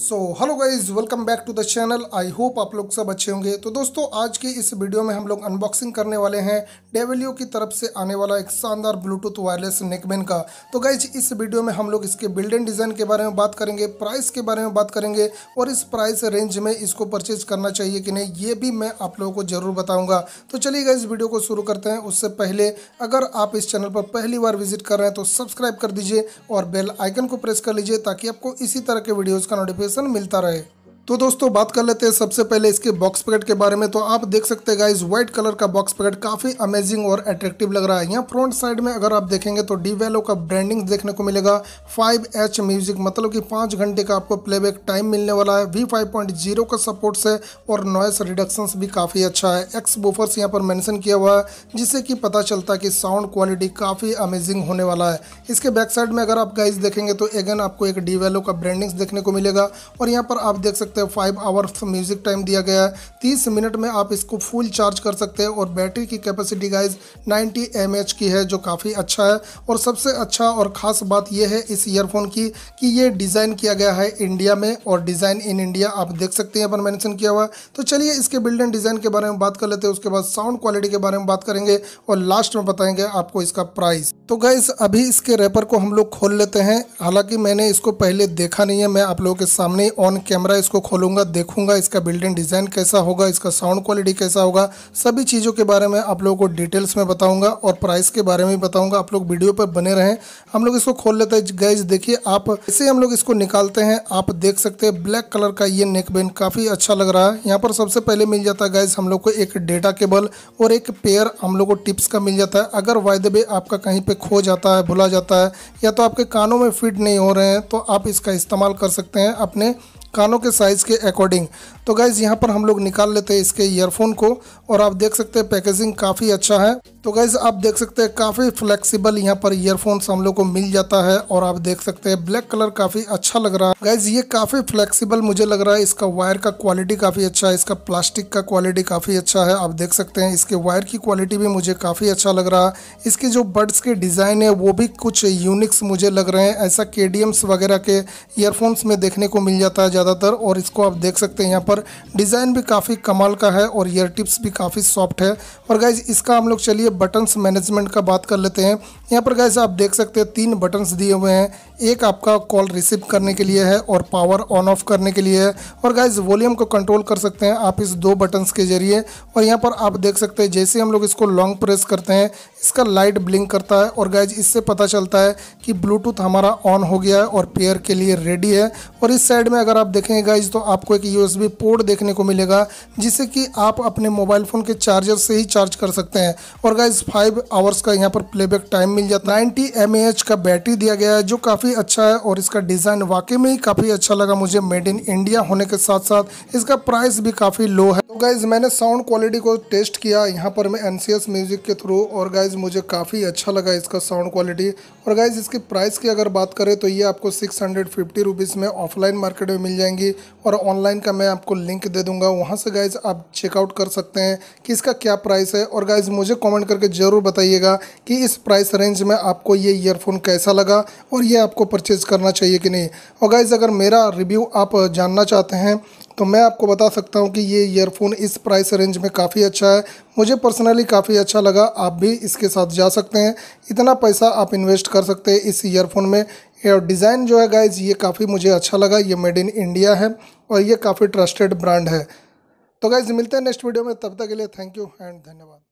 so hello guys welcome back to the channel I hope आप लोग सब अच्छे होंगे तो दोस्तों आज के इस वीडियो में हम लोग अनबॉक्सिंग करने वाले हैं डेवलियो की तरफ से आने वाला एक शानदार ब्लूटूथ वायरलेस नेकबैन का तो गाइज इस वीडियो में हम लोग इसके बिल्ड एंड डिज़ाइन के बारे में बात करेंगे प्राइस के बारे में बात करेंगे और इस प्राइस रेंज में इसको परचेज करना चाहिए कि नहीं ये भी मैं आप लोगों को ज़रूर बताऊँगा तो चलिए गाइज वीडियो को शुरू करते हैं उससे पहले अगर आप इस चैनल पर पहली बार विजिट कर रहे हैं तो सब्सक्राइब कर दीजिए और बेल आइकन को प्रेस कर लीजिए ताकि आपको इसी तरह के वीडियोज़ का नोटिफिकेशन मोटिवेशन मिलता रहे तो दोस्तों बात कर लेते हैं सबसे पहले इसके बॉक्स पैकेट के बारे में तो आप देख सकते हैं गाइज व्हाइट कलर का बॉक्स पैकेट काफ़ी अमेजिंग और अट्रैक्टिव लग रहा है यहाँ फ्रंट साइड में अगर आप देखेंगे तो डी का ब्रांडिंग देखने को मिलेगा फाइव एच म्यूजिक मतलब कि पाँच घंटे का आपको प्लेबैक टाइम मिलने वाला है वी फाइव पॉइंट जीरो का सपोर्ट्स है और नॉइस रिडक्शंस भी काफ़ी अच्छा है एक्स बोफर्स यहाँ पर मैंशन किया हुआ है जिससे कि पता चलता है कि साउंड क्वालिटी काफ़ी अमेजिंग होने वाला है इसके बैक साइड में अगर आप गाइज देखेंगे तो एगेन आपको एक डी का ब्रांडिंग्स देखने को मिलेगा और यहाँ पर आप देख सकते सकते हैं फाइव आवर्स म्यूज़िक टाइम दिया गया है तीस मिनट में आप इसको फुल चार्ज कर सकते हैं और बैटरी की कैपेसिटी गाइज 90 एम की है जो काफ़ी अच्छा है और सबसे अच्छा और ख़ास बात यह है इस ईयरफोन की कि ये डिज़ाइन किया गया है इंडिया में और डिज़ाइन इन इंडिया आप देख सकते हैं अपन मैंशन किया हुआ तो चलिए इसके बिल्ड एंड डिज़ाइन के बारे में बात कर लेते हैं उसके बाद साउंड क्वालिटी के बारे में बात करेंगे और लास्ट में बताएंगे आपको इसका प्राइस तो गाइज अभी इसके रेपर को हम लोग खोल लेते हैं हालांकि मैंने इसको पहले देखा नहीं है मैं आप लोगों के सामने ऑन कैमरा इसको खोलूँगा देखूँगा इसका बिल्डिंग डिज़ाइन कैसा होगा इसका साउंड क्वालिटी कैसा होगा सभी चीज़ों के बारे में आप लोगों को डिटेल्स में बताऊँगा और प्राइस के बारे में भी बताऊँगा आप लोग वीडियो पर बने रहें हम लोग इसको खोल लेते हैं गैज देखिए आप इसे हम लोग इसको निकालते हैं आप देख सकते हैं ब्लैक कलर का ये नेक बैंड काफ़ी अच्छा लग रहा है यहाँ पर सबसे पहले मिल जाता है गैज हम लोग को एक डेटा केबल और एक पेयर हम लोग को टिप्स का मिल जाता है अगर वायदे भी आपका कहीं पर खो जाता है भुला जाता है या तो आपके कानों में फिट नहीं हो रहे हैं तो आप इसका इस्तेमाल कर सकते हैं अपने कानों के साइज़ के अकॉर्डिंग तो गाइज यहाँ पर हम लोग निकाल लेते हैं इसके ईयरफोन को और आप देख सकते हैं पैकेजिंग काफ़ी अच्छा है तो गाइज आप देख सकते हैं काफ़ी फ्लेक्सिबल यहाँ पर ईयरफोन हम लोग को मिल जाता है और आप देख सकते हैं ब्लैक कलर काफ़ी अच्छा लग रहा है गाइज ये काफ़ी फ्लेक्सिबल मुझे लग रहा है इसका वायर का क्वालिटी काफ़ी अच्छा है इसका प्लास्टिक का क्वालिटी काफ़ी अच्छा है आप देख सकते हैं इसके वायर की क्वालिटी भी मुझे काफ़ी अच्छा लग रहा है इसके जो बर्ड्स के डिज़ाइन है वो भी कुछ यूनिक्स मुझे लग रहे हैं ऐसा के वगैरह के ईयरफोन्स में देखने को मिल जाता है ज़्यादातर और इसको आप देख सकते हैं यहाँ पर पर डिज़ाइन भी काफ़ी कमाल का है और ईयर टिप्स भी काफ़ी सॉफ्ट है और गाइज इसका हम लोग चलिए बटन्स मैनेजमेंट का बात कर लेते हैं यहाँ पर गाइज आप देख सकते हैं तीन बटन्स दिए हुए हैं एक आपका कॉल रिसीव करने के लिए है और पावर ऑन ऑफ करने के लिए है और गाइज वॉल्यूम को कंट्रोल कर सकते हैं आप इस दो बटन्स के जरिए और यहाँ पर आप देख सकते हैं जैसे हम लोग इसको लॉन्ग प्रेस करते हैं इसका लाइट ब्लिंक करता है और गाइज इससे पता चलता है कि ब्लूटूथ हमारा ऑन हो गया है और पेयर के लिए रेडी है और इस साइड में अगर आप देखेंगे गाइज तो आपको एक यू पोर्ट देखने को मिलेगा जिसे कि आप अपने मोबाइल फ़ोन के चार्जर से ही चार्ज कर सकते हैं और गाइज फाइव आवर्स का यहाँ पर प्लेबैक टाइम मिल जाता है नाइन्टी एम का बैटरी दिया गया है जो काफ़ी अच्छा है और इसका डिज़ाइन वाकई में ही काफ़ी अच्छा लगा मुझे मेड इन इंडिया होने के साथ साथ इसका प्राइस भी काफ़ी लो है तो गाइज मैंने साउंड क्वालिटी को टेस्ट किया यहाँ पर मैं एन म्यूज़िक के थ्रू और गाइज मुझे काफ़ी अच्छा लगा इसका साउंड क्वालिटी और गाइज इसके प्राइस की अगर बात करें तो ये आपको सिक्स हंड्रेड में ऑफलाइन मार्केट में मिल जाएंगी और ऑनलाइन का मैं आपको लिंक दे दूंगा वहाँ से गाइज आप चेकआउट कर सकते हैं कि इसका क्या प्राइस है और गाइज मुझे कमेंट करके ज़रूर बताइएगा कि इस प्राइस रेंज में आपको ये ईयरफोन कैसा लगा और ये आपको परचेज़ करना चाहिए कि नहीं और गाइज़ अगर मेरा रिव्यू आप जानना चाहते हैं तो मैं आपको बता सकता हूँ कि ये ईयरफोन इस प्राइस रेंज में काफ़ी अच्छा है मुझे पर्सनली काफ़ी अच्छा लगा आप भी इसके साथ जा सकते हैं इतना पैसा आप इन्वेस्ट कर सकते हैं इस ईयरफोन में और डिज़ाइन जो है गाइज़ ये काफ़ी मुझे अच्छा लगा ये मेड इन इंडिया है और ये काफ़ी ट्रस्टेड ब्रांड है तो गाइज मिलते हैं नेक्स्ट वीडियो में तब तक के लिए थैंक यू एंड धन्यवाद